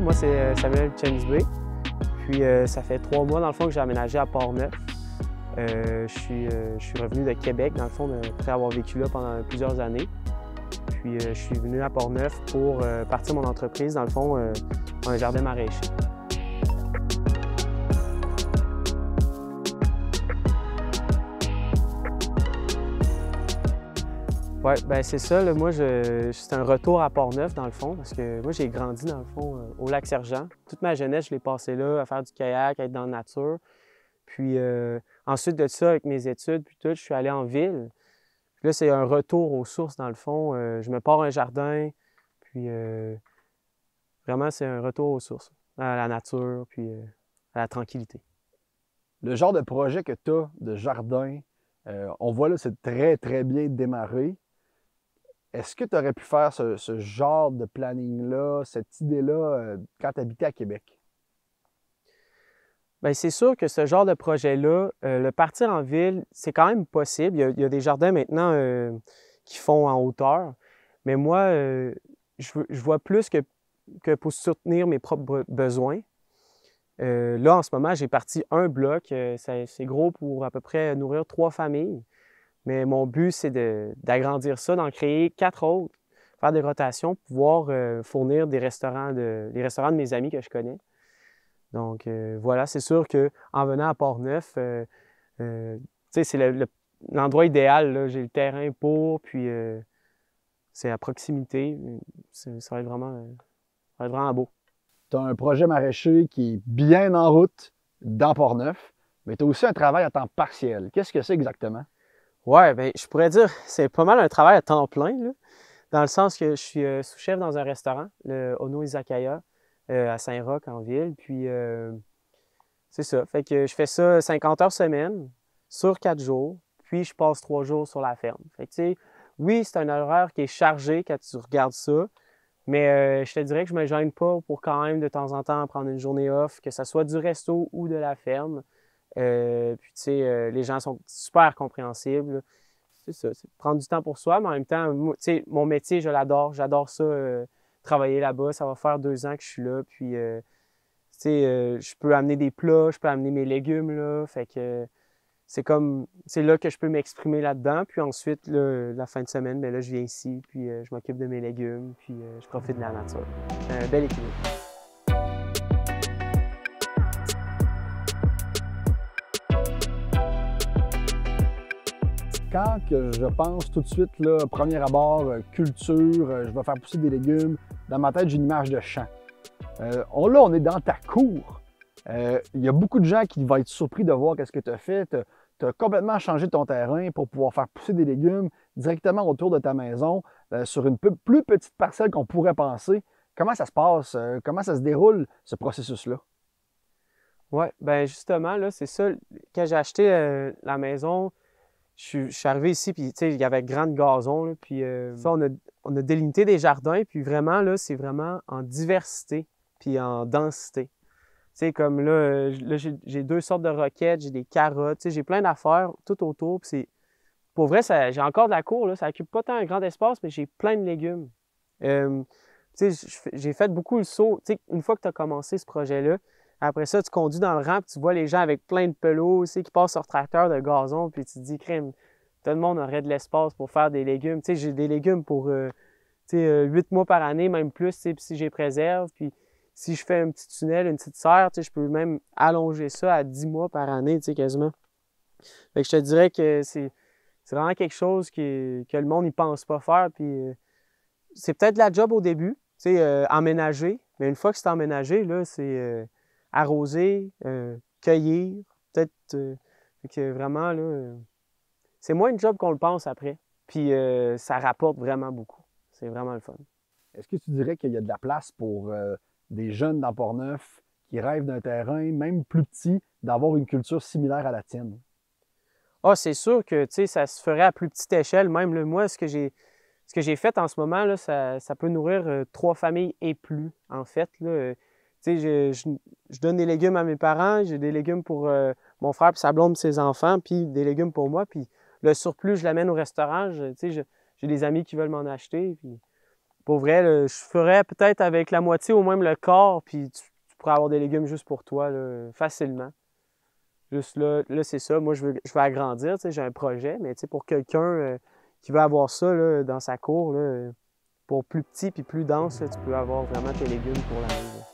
moi c'est euh, Samuel Chensby. Puis euh, ça fait trois mois dans le fond que j'ai aménagé à Port-Neuf. Euh, je, suis, revenu de Québec dans le fond après avoir vécu là pendant plusieurs années. Puis je suis venu à Port-Neuf pour partir mon entreprise dans le fond dans un jardin maraîcher. Oui, ben c'est ça. moi, c'est un retour à Port-Neuf, dans le fond, parce que moi, j'ai grandi, dans le fond, euh, au lac Sergent. Toute ma jeunesse, je l'ai passé là, à faire du kayak, à être dans la nature. Puis euh, ensuite de ça, avec mes études, puis tout, je suis allé en ville. Puis là, c'est un retour aux sources, dans le fond. Euh, je me pars un jardin, puis vraiment, c'est un retour aux sources, à la nature, puis à la tranquillité. Le genre de projet que tu as de jardin, on voit là, c'est très, très bien démarré. Est-ce que tu aurais pu faire ce, genre de planning-là, cette idée-là, euh, quand tu habitais à Québec? Bien, c'est sûr que ce genre de projet-là, euh, le partir en ville, c'est quand même possible. Il y a, des jardins maintenant euh, qui font en hauteur. Mais moi, je, vois plus que, que, pour soutenir mes propres besoins. là, en ce moment, j'ai parti un bloc. c'est gros pour à peu près nourrir trois familles. Mais mon but, c'est d'agrandir ça, d'en créer quatre autres, faire des rotations, pouvoir euh, fournir des restaurants de, restaurants de mes amis que je connais. Donc euh, voilà, c'est sûr qu'en venant à Port-Neuf, euh, euh c'est l'endroit idéal. J'ai le terrain pour, puis c'est à proximité. Ça va être vraiment, ça va vraiment beau. Tu as un projet maraîcher qui est bien en route dans Port-Neuf, mais tu as aussi un travail à temps partiel. Qu'est-ce que c'est exactement? Ouais, ben, je pourrais dire, c'est pas mal un travail à temps plein, là, dans le sens que je suis euh, sous-chef dans un restaurant, le Ono Izakaya, euh, à Saint-Roch, en ville. Puis, euh, c'est ça. Fait que je fais ça 50 heures semaine, sur 4 jours, puis je passe 3 jours sur la ferme. Fait oui, c'est un horaire qui est chargé quand tu regardes ça, mais je te dirais que je me gêne pas pour quand même, de temps en temps, prendre une journée off, que ce soit du resto ou de la ferme. Euh, puis, tu sais, euh, les gens sont super compréhensibles. C'est ça, prendre du temps pour soi, mais en même temps, tu sais, mon métier, je l'adore. J'adore ça, euh, travailler là-bas. Ça va faire deux ans que je suis là. Puis, tu sais, je peux amener des plats, je peux amener mes légumes, là. Fait que c'est comme, c'est là que je peux m'exprimer là-dedans. Puis ensuite, la fin de semaine, ben là, je viens ici, puis je m'occupe de mes légumes, puis je profite de la nature. un bel équilibre. quand que je pense tout de suite, premier abord, euh, culture, euh, je vais faire pousser des légumes, dans ma tête, j'ai une image de champ. Euh, là, on est dans ta cour. Il y a beaucoup de gens qui vont être surpris de voir qu'est-ce que tu as fait. Tu as, complètement changé ton terrain pour pouvoir faire pousser des légumes directement autour de ta maison sur une plus petite parcelle qu'on pourrait penser. Comment ça se passe? comment ça se déroule, ce processus-là? Oui, ben justement, là, c'est ça. Quand j'ai acheté la maison, je, suis arrivé ici, puis il y avait grand gazon. puis euh, hmm. on a, on délimité des jardins, puis vraiment, là, c'est vraiment en diversité, puis en densité. Tu comme là, j'ai deux sortes de roquettes, j'ai des carottes, j'ai plein d'affaires tout autour. Pour vrai, j'ai encore de la cour, là, ça occupe pas tant un grand espace, mais j'ai plein de légumes. Euh, j'ai fait beaucoup le saut. Tu une fois que tu as commencé ce projet-là, après ça, tu conduis dans le rang, puis tu vois les gens avec plein de sais qui passent sur tracteur de gazon, puis tu te dis, crème, tout le monde aurait de l'espace pour faire des légumes. j'ai des légumes pour 8 euh, euh, mois par année, même plus, si j'ai préserve, puis si je fais un petit tunnel, une petite serre, je peux même allonger ça à 10 mois par année, quasiment. Fait je te dirais que c'est, vraiment quelque chose que le monde n'y pense pas faire, puis euh, c'est peut-être la job au début, tu sais, emménager, mais une fois que c'est emménagé, là, c'est arroser, euh, cueillir, peut-être euh, que vraiment là, euh, c'est moins une job qu'on le pense après. Puis ça rapporte vraiment beaucoup. C'est vraiment le fun. Est-ce que tu dirais qu'il y a de la place pour des jeunes dans neuf qui rêvent d'un terrain, même plus petit, d'avoir une culture similaire à la tienne? Ah, c'est sûr que ça se ferait à plus petite échelle. Même le moi, ce que j'ai ce que j'ai fait en ce moment, là, ça, peut nourrir trois familles et plus, en fait. Là, sais, je, je, donne des légumes à mes parents, j'ai des légumes pour euh, mon frère, puis sa blonde, ses enfants, puis des légumes pour moi, puis le surplus, je l'amène au restaurant. Tu sais, j'ai des amis qui veulent m'en acheter, pour vrai, je ferais peut-être avec la moitié au moins le corps puis tu, pourrais avoir des légumes juste pour toi, facilement. Juste là, c'est ça. Moi, je veux, je veux agrandir, tu sais, j'ai un projet, mais tu sais, pour quelqu'un euh, qui veut avoir ça dans sa cour, pour plus petit puis plus dense, tu peux avoir vraiment tes légumes pour la maison.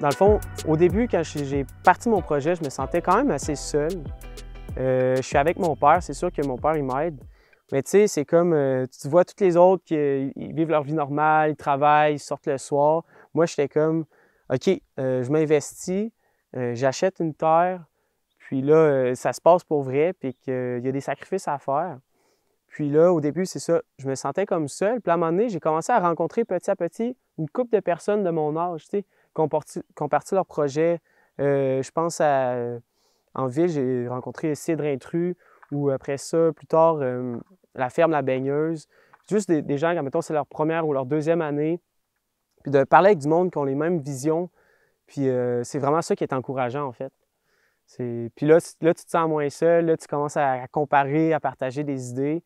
Dans le fond, au début, quand j'ai parti mon projet, je me sentais quand même assez seul. Euh, je suis avec mon père, c'est sûr que mon père, il m'aide. Mais tu sais, c'est comme, euh, tu vois tous les autres qui euh, vivent leur vie normale, ils travaillent, ils sortent le soir. Moi, j'étais comme, OK, je m'investis, j'achète une terre, puis là, ça se passe pour vrai, puis qu'il y a des sacrifices à faire. Puis là, au début, c'est ça, je me sentais comme seul. Puis à un moment donné, j'ai commencé à rencontrer petit à petit une couple de personnes de mon âge, tu sais, comparti, partit leur projet. Euh, je pense à. Euh, en ville, j'ai rencontré Cidre Intrus, ou après ça, plus tard, euh, La Ferme, La Baigneuse. Juste des, gens, gens, mettons, c'est leur première ou leur deuxième année. Puis de parler avec du monde qui ont les mêmes visions. Puis c'est vraiment ça qui est encourageant, en fait. Puis là, là, tu te sens moins seul, là, tu commences à, comparer, à partager des idées.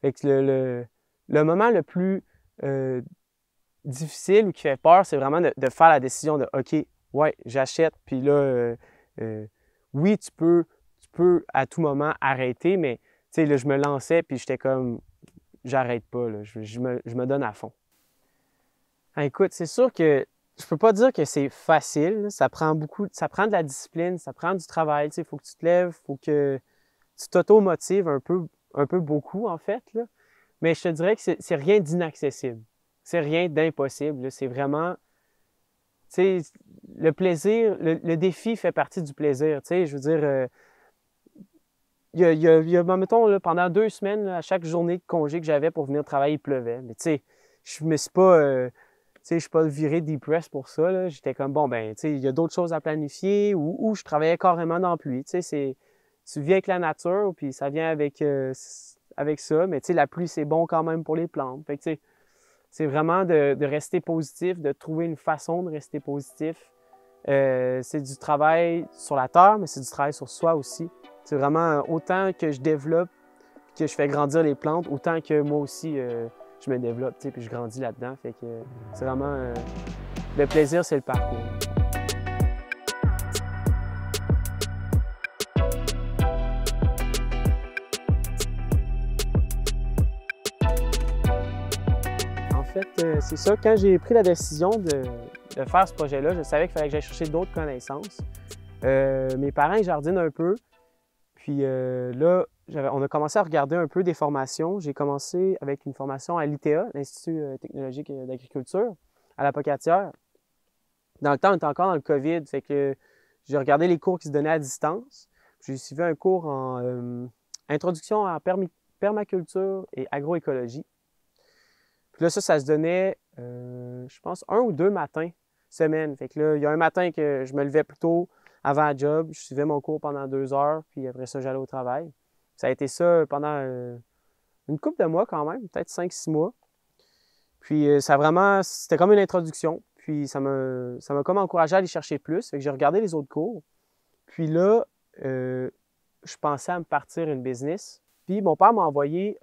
Fait le, moment le plus difficile ou qui fait peur, c'est vraiment de, faire la décision de OK, ouais, j'achète, puis là, euh, euh, oui, tu peux, tu peux à tout moment arrêter, mais tu sais, là, je me lançais, puis j'étais comme j'arrête pas, je, me, je, me, donne à fond. Ah, écoute, c'est sûr que je peux pas dire que c'est facile, ça prend beaucoup, ça prend de la discipline, ça prend du travail, tu sais, il faut que tu te lèves, il faut que tu t'automotives un peu, un peu beaucoup, en fait, là. Mais je te dirais que c'est rien d'inaccessible. C'est rien d'impossible. C'est vraiment. Tu sais, le plaisir, le, défi fait partie du plaisir. Tu sais, je veux dire. Euh, il y a, ben, mettons, pendant deux semaines, à chaque journée de congé que j'avais pour venir travailler, il pleuvait. Mais tu sais, je me suis pas. Euh, tu sais, je suis pas viré depressed pour ça. J'étais comme, bon, ben, tu sais, il y a d'autres choses à planifier ou, je travaillais carrément dans la pluie. Tu sais, tu viens avec la nature, puis ça vient avec, euh, avec ça. Mais tu sais, la pluie, c'est bon quand même pour les plantes. tu sais, c'est vraiment de, rester positif, de trouver une façon de rester positif. Euh, c'est du travail sur la terre, mais c'est du travail sur soi aussi. C'est vraiment euh, autant que je développe, que je fais grandir les plantes, autant que moi aussi, euh, je me développe, puis je grandis là-dedans. Fait que c'est vraiment... le plaisir, c'est le parcours. fait, euh, c'est ça. Quand j'ai pris la décision de, faire ce projet-là, je savais qu'il fallait que j'aille chercher d'autres connaissances. Euh, mes parents, jardinent un peu. Puis euh, là, on a commencé à regarder un peu des formations. J'ai commencé avec une formation à l'ITA, l'Institut technologique d'agriculture, à la Pocatière. Dans le temps, on était encore dans le COVID, fait que j'ai regardé les cours qui se donnaient à distance. J'ai suivi un cours en introduction à permaculture et agroécologie là, ça, ça se donnait, euh, je pense, un ou deux matins semaine. Fait que là, il y a un matin que je me levais plus tôt avant le job, je suivais mon cours pendant deux heures, puis après ça, j'allais au travail. Ça a été ça pendant euh, une couple de mois quand même, peut-être cinq, six mois. Puis euh, ça vraiment, c'était comme une introduction. Puis ça m'a, ça m'a comme encouragé à aller chercher plus. Fait que j'ai regardé les autres cours. Puis là, je pensais à me partir une business. Puis mon père m'a envoyé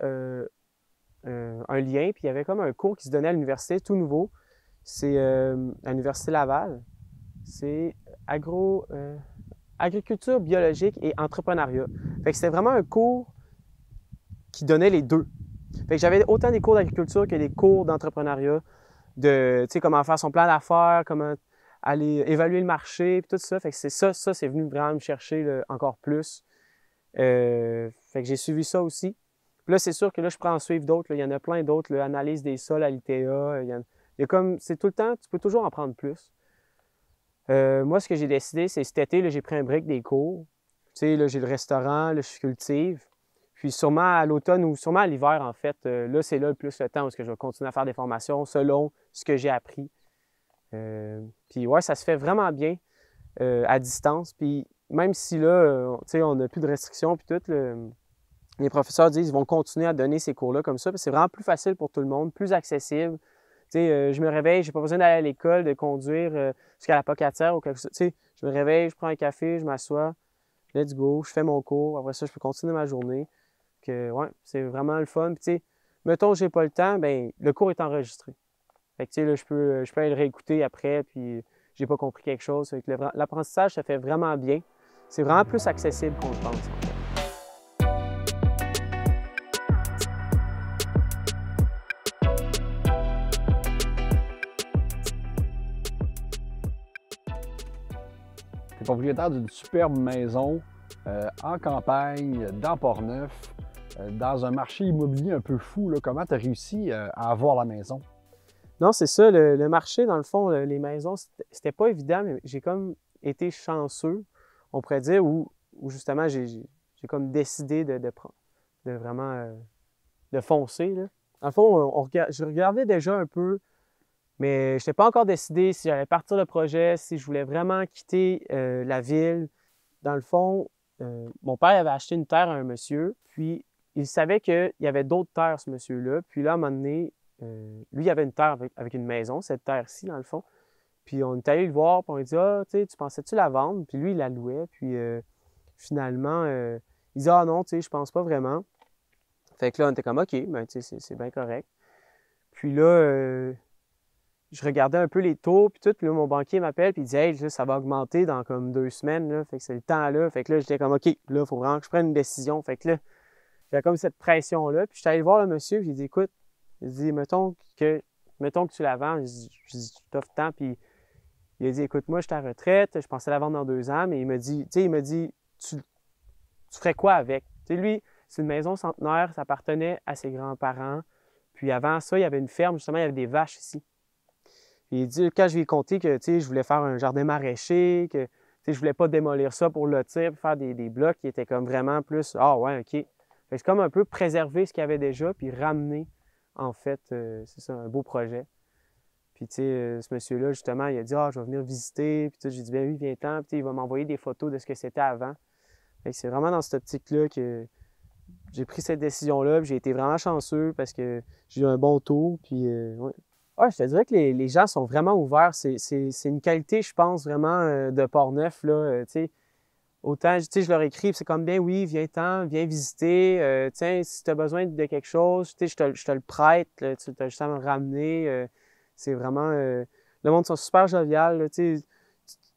euh, un lien, puis il y avait comme un cours qui se donnait à l'université, tout nouveau. C'est euh, à l'université Laval. C'est agro, euh, agriculture biologique et entrepreneuriat. Fait c'était vraiment un cours qui donnait les deux. Fait que j'avais autant des cours d'agriculture que des cours d'entrepreneuriat, de, tu sais, comment faire son plan d'affaires, comment aller évaluer le marché, tout ça. Fait que c'est ça, ça, c'est venu vraiment me chercher encore plus. fait que j'ai suivi ça aussi là, c'est sûr que là, je prends en suivre d'autres. Il y en a plein d'autres, l'analyse des sols à l'ITA. Il, y a comme, c'est tout le temps, tu peux toujours en prendre plus. Euh, moi, ce que j'ai décidé, c'est cet été, j'ai pris un break des cours. Tu sais, là, j'ai le restaurant, là, je cultive. Puis sûrement à l'automne ou sûrement à l'hiver, en fait, euh, là, c'est là le plus le temps où je vais continuer à faire des formations selon ce que j'ai appris. Euh, puis ouais, ça se fait vraiment bien à distance. Puis même si là, tu sais, on n'a plus de restrictions, puis tout, le, les professeurs disent qu'ils vont continuer à donner ces cours-là comme ça. C'est vraiment plus facile pour tout le monde, plus accessible. Euh, je me réveille, j'ai pas besoin d'aller à l'école, de conduire euh, jusqu'à la pocatière ou quelque chose. je me réveille, je prends un café, je m'assois, let's go, je fais mon cours. Après ça, je peux continuer ma journée. Que, ouais, c'est vraiment le fun. Puis, mettons, j'ai pas le temps, ben, le cours est enregistré. Fait que, là, je peux, euh, je peux aller le réécouter après, puis j'ai pas compris quelque chose. l'apprentissage, ça fait vraiment bien. C'est vraiment plus accessible qu'on le pense. propriétaire d'une superbe maison euh, en campagne, dans Port-Neuf, euh, dans un marché immobilier un peu fou. Comment tu as réussi euh, à avoir la maison? Non, c'est ça. Le, marché, dans le fond, les maisons, c'était pas évident, mais j'ai comme été chanceux, on pourrait dire, où, justement, j'ai comme décidé de, de vraiment de foncer. Là. Dans le fond, je regardais déjà un peu mais je n'étais pas encore décidé si j'allais partir le projet, si je voulais vraiment quitter euh, la ville. Dans le fond, euh, mon père avait acheté une terre à un monsieur, puis il savait qu'il y avait d'autres terres, ce monsieur-là. Puis là, à un moment donné, euh, lui, il avait une terre avec, une maison, cette terre-ci, dans le fond. Puis on est allé le voir, puis on lui dit Ah, tu pensais-tu la vendre Puis lui, il la louait. Puis finalement, il dit Ah non, tu sais, je pense pas vraiment. Fait que là, on était comme OK, ben, c'est bien correct. Puis là, je regardais un peu les taux, puis tout, puis là, mon banquier m'appelle, puis il dit « Hey, ça va augmenter dans comme deux semaines, là, fait que c'est le temps, là. » Fait que là, j'étais comme « OK, là, il faut vraiment que je prenne une décision. » Fait que là, j'avais comme cette pression-là, puis suis allé voir le monsieur, puis j'ai dit « Écoute, il dit, mettons que, mettons que tu la vends, je dis « t'offre temps, puis il a dit « Écoute, moi, je suis à retraite, je pensais la vendre dans deux ans, mais il me dit, tu sais, il me dit, tu, tu ferais quoi avec? » Tu sais, lui, c'est une maison centenaire, ça appartenait à ses grands-parents, puis avant ça, il y avait une ferme, justement, il y avait des vaches ici. Puis il quand je lui ai compté que je voulais faire un jardin maraîcher, que je voulais pas démolir ça pour le tir, faire des, blocs, qui était comme vraiment plus Ah ouais, OK. C'est comme un peu préserver ce qu'il y avait déjà, puis ramener, en fait, euh, c'est ça, un beau projet. Puis, tu sais, euh, ce monsieur-là, justement, il a dit Ah, je vais venir visiter. Puis, j'ai dit Ben oui, viens-t'en. Puis, il va m'envoyer des photos de ce que c'était avant. c'est vraiment dans cette optique-là que j'ai pris cette décision-là. j'ai été vraiment chanceux parce que j'ai eu un bon tour. Puis, euh, ah, je te dirais que les, gens sont vraiment ouverts. C'est une qualité, je pense, vraiment euh, de Port-Neuf. Euh, Autant, je leur écris, c'est comme, bien oui, viens-t'en, viens visiter. Euh, tiens, si tu as besoin de quelque chose, je te, le prête. tu as juste à me ramener. c'est vraiment... le monde sont super jovial. tu,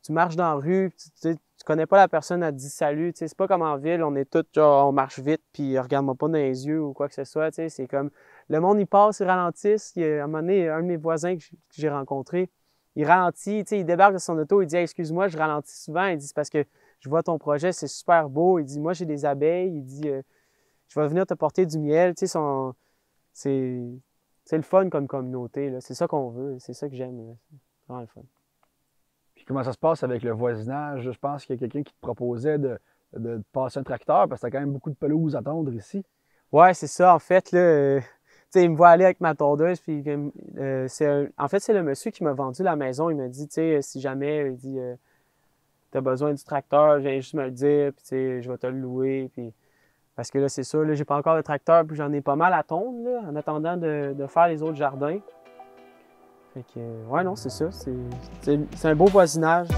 tu marches dans la rue, tu, tu connais pas la personne, elle te dit salut, tu c'est pas comme en ville, on est tous, genre, on marche vite, puis regarde-moi pas dans les yeux ou quoi que ce soit, c'est comme, le monde, il passe, il ralentit, à un moment donné, un de mes voisins que j'ai rencontré, il ralentit, il débarque de son auto, il dit excuse-moi, je ralentis souvent, il dit c'est parce que je vois ton projet, c'est super beau, il dit moi j'ai des abeilles, il dit euh, je vais venir te porter du miel, c'est le fun comme communauté, c'est ça qu'on veut, c'est ça que j'aime, c'est vraiment le fun comment ça se passe avec le voisinage? Je pense qu'il y a quelqu'un qui te proposait de, passer un tracteur parce que a quand même beaucoup de pelouses à tondre ici. Ouais, c'est ça. En fait, euh, il me voit aller avec ma tondeuse. Puis, euh, en fait, c'est le monsieur qui m'a vendu la maison. Il m'a dit, euh, si jamais, il dit, t'as besoin du tracteur, viens juste me le dire, puis je vais te le louer. Puis... Parce que là, c'est ça, je j'ai pas encore de tracteur, puis j'en ai pas mal à tondre, en attendant de faire les autres jardins. Fait que, ouais, non, c'est ça. C'est un beau voisinage.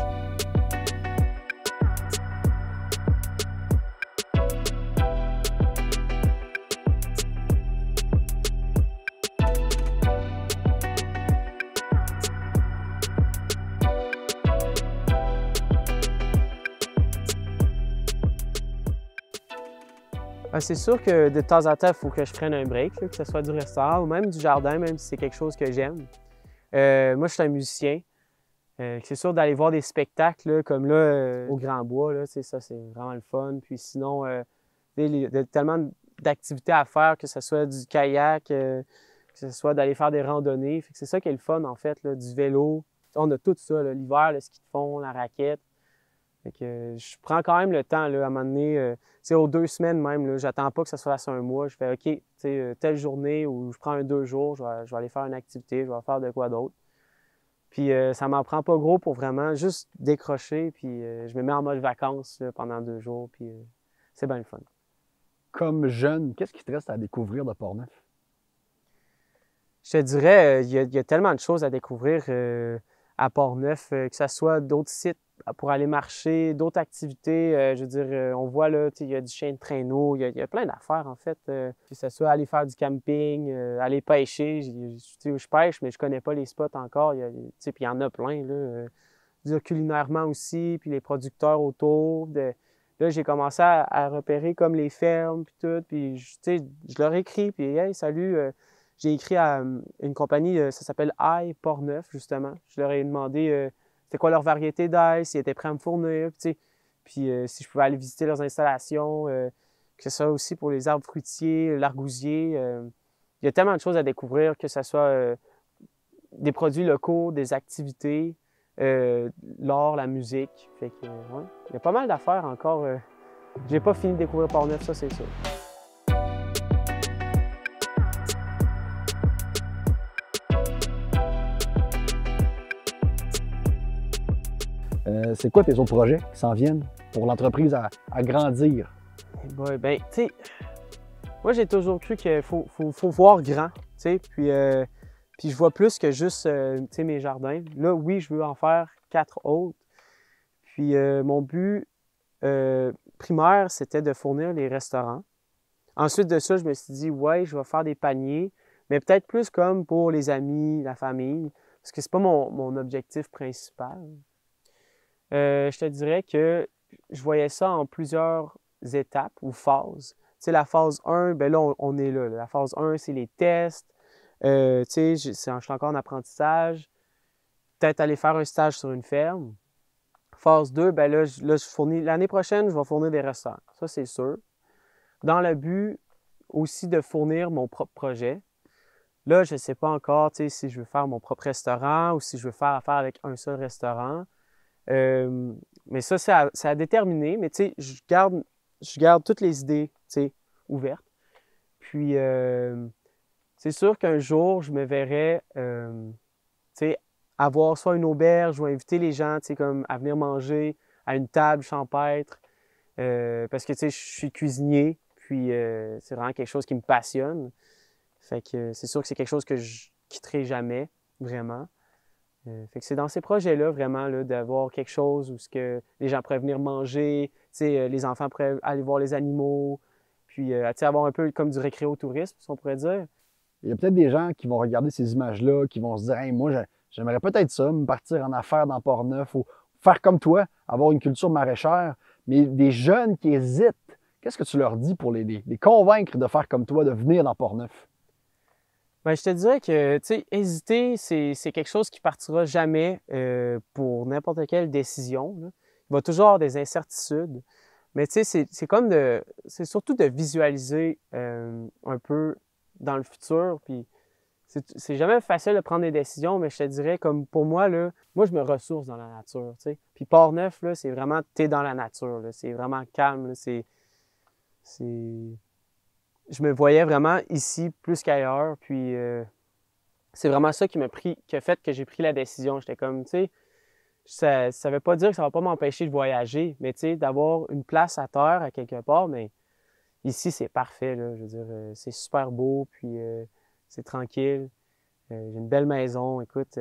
Ben, c'est sûr que de temps à temps, il faut que je prenne un break, que ce soit du restaurant ou même du jardin, même si c'est quelque chose que j'aime. Euh, moi, je suis un musicien. Euh, c'est sûr d'aller voir des spectacles comme là euh, au Grand Bois, là, ça, c'est vraiment le fun. Puis sinon, il y a tellement d'activités à faire, que ce soit du kayak, que ce soit d'aller faire des randonnées. c'est ça qui est le fun en fait, du vélo. On a tout ça, l'hiver, le ski de fond, la raquette que euh, je prends quand même le temps, là, à un moment donné, euh, aux deux semaines même, là, j'attends pas que ça se fasse un mois. Je fais, OK, euh, telle journée ou je prends un deux jours, je vais, aller faire une activité, je vais faire de quoi d'autre. Puis ça m'en prend pas gros pour vraiment juste décrocher, puis je me mets en mode vacances pendant deux jours, puis c'est bien le fun. Comme jeune, qu'est-ce qui te reste à découvrir de Portneuf? Je te dirais, il y, y, a tellement de choses à découvrir à Portneuf, que ce soit d'autres sites pour aller marcher, d'autres activités. Euh, je veux dire, euh, on voit là, il y a du chien de traîneau, il y, a, plein d'affaires en fait. Euh, que ce soit aller faire du camping, aller pêcher. Je, je pêche, mais je connais pas les spots encore. Il y puis il y en a plein. Là, je culinairement aussi, puis les producteurs autour. là, j'ai commencé à, repérer comme les fermes, puis tout. Puis je, je leur écrit. puis hey, salut. j'ai écrit à une compagnie, ça s'appelle I Neuf justement. Je leur ai demandé c'est quoi leur variété d'ail, s'ils étaient prêts à me fournir, puis euh, si je pouvais aller visiter leurs installations, euh, que ce soit aussi pour les arbres fruitiers, l'argousier. Euh, il y a tellement de choses à découvrir, que ce soit des produits locaux, des activités, l'art, la musique. Fait que, Il y a pas mal d'affaires encore. J'ai pas fini de découvrir Port-Neuf, ça c'est sûr. Euh, c'est quoi tes autres projets qui s'en viennent pour l'entreprise à, grandir? Eh ben, tu sais, moi, j'ai toujours cru qu'il faut, voir grand, tu sais, puis, euh, puis je vois plus que juste, euh, tu sais, mes jardins. Là, oui, je veux en faire quatre autres. Puis mon but primaire, c'était de fournir les restaurants. Ensuite de ça, je me suis dit, ouais, je vais faire des paniers, mais peut-être plus comme pour les amis, la famille, parce que c'est pas mon objectif principal. Euh, je te dirais que je voyais ça en plusieurs étapes ou phases. Tu sais, la phase 1, ben là, on, est là. La phase 1, c'est les tests. Euh, tu sais, je, suis encore en apprentissage. Peut-être aller faire un stage sur une ferme. Phase 2, ben là, fournis. L'année prochaine, je vais fournir des restaurants. Ça, c'est sûr. Dans le but aussi de fournir mon propre projet. Là, je ne sais pas encore si je veux faire mon propre restaurant ou si je veux faire affaire avec un seul restaurant. Euh, mais ça, ça, a déterminé. Mais tu sais, je garde, je garde toutes les idées, ouvertes. Puis, euh, c'est sûr qu'un jour, je me verrais, euh, avoir soit une auberge ou inviter les gens, tu sais, comme à venir manger à une table champêtre. parce que, tu sais, je suis cuisinier. Puis, c'est vraiment quelque chose qui me passionne. Fait que c'est sûr que c'est quelque chose que je quitterai jamais, vraiment. Euh, c'est dans ces projets-là, vraiment, d'avoir quelque chose où ce que les gens pourraient venir manger, euh, les enfants pourraient aller voir les animaux, puis euh, avoir un peu comme du récréotourisme, si on pourrait dire. Il y a peut-être des gens qui vont regarder ces images-là, qui vont se dire moi, j'aimerais peut-être ça, me partir en affaires dans Port-Neuf, ou faire comme toi, avoir une culture maraîchère, mais des jeunes qui hésitent, qu'est-ce que tu leur dis pour les, les, convaincre de faire comme toi, de venir dans Port-Neuf? Ben, je te dirais que, hésiter, c'est, quelque chose qui partira jamais euh, pour n'importe quelle décision. Il va toujours avoir des incertitudes. Mais c'est, comme de... C'est surtout de visualiser euh, un peu dans le futur. Puis c'est, jamais facile de prendre des décisions, mais je te dirais, comme pour moi, là, moi, je me ressource dans la nature, Puis Port-Neuf, c'est vraiment... T'es dans la nature, C'est vraiment calme, C'est je me voyais vraiment ici plus qu'ailleurs. Puis euh, c'est vraiment ça qui a fait que j'ai pris la décision. J'étais comme, tu sais, ça, ne veut pas dire que ça ne va pas m'empêcher de voyager, mais tu sais, d'avoir une place à terre à quelque part, mais ici, c'est parfait, Je veux dire, euh, c'est super beau, puis euh, c'est tranquille. j'ai une belle maison, écoute.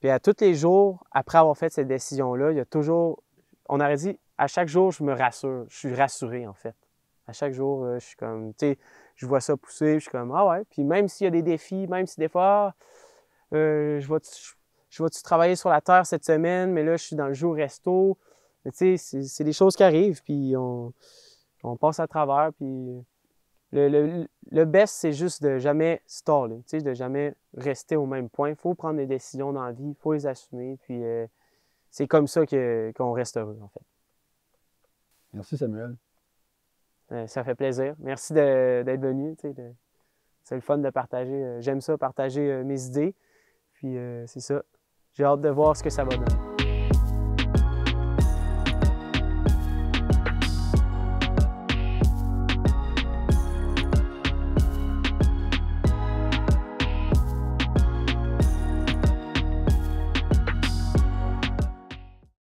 Puis à tous les jours, après avoir fait cette décision-là, il y a toujours, on aurait dit, à chaque jour, je me rassure. Je suis rassuré, en fait à chaque jour, euh, je suis comme, tu sais, je vois ça pousser, je suis comme, ah ouais. Puis même s'il y a des défis, même si des fois, euh, je vais-tu travailler sur la terre cette semaine, mais là, je suis dans le jour resto. tu sais, c'est des choses qui arrivent, puis on, passe à travers, puis le, best, c'est juste de jamais staller, tu sais, de jamais rester au même point. Il faut prendre des décisions dans la vie, il faut les assumer, puis euh, c'est comme ça qu'on reste heureux, en fait. Merci, Samuel. Euh, ça fait plaisir. Merci d'être venu. C'est le fun de partager. Euh, j'aime ça, partager euh, mes idées. Puis c'est ça. J'ai hâte de voir ce que ça va donner.